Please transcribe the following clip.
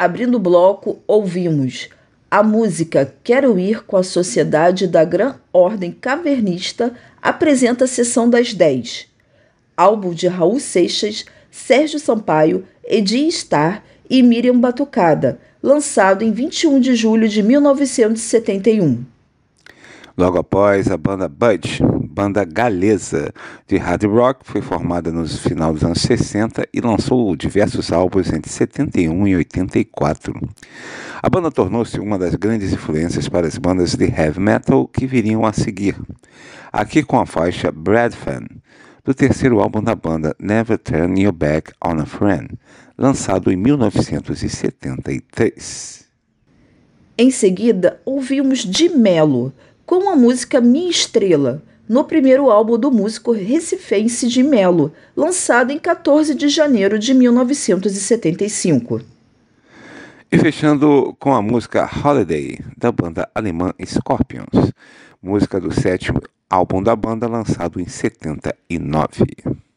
Abrindo o bloco, ouvimos a música Quero Ir com a Sociedade da Gran Ordem Cavernista apresenta a sessão das 10. Álbum de Raul Seixas, Sérgio Sampaio, Edi Star e Miriam Batucada, lançado em 21 de julho de 1971. Logo após, a banda Bud banda galesa de hard rock, foi formada no final dos anos 60 e lançou diversos álbuns entre 71 e 84. A banda tornou-se uma das grandes influências para as bandas de heavy metal que viriam a seguir. Aqui com a faixa Bradfan, do terceiro álbum da banda Never Turn Your Back on a Friend, lançado em 1973. Em seguida, ouvimos de Melo com a música Minha Estrela, no primeiro álbum do músico recifense de Melo, lançado em 14 de janeiro de 1975. E fechando com a música Holiday, da banda alemã Scorpions, música do sétimo álbum da banda lançado em 79.